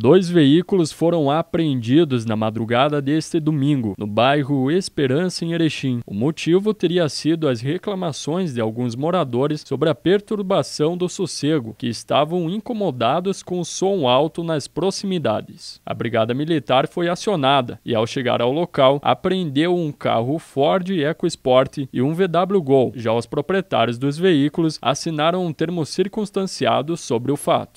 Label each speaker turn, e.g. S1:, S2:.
S1: Dois veículos foram apreendidos na madrugada deste domingo, no bairro Esperança, em Erechim. O motivo teria sido as reclamações de alguns moradores sobre a perturbação do sossego, que estavam incomodados com o som alto nas proximidades. A Brigada Militar foi acionada e, ao chegar ao local, apreendeu um carro Ford EcoSport e um VW Gol. Já os proprietários dos veículos assinaram um termo circunstanciado sobre o fato.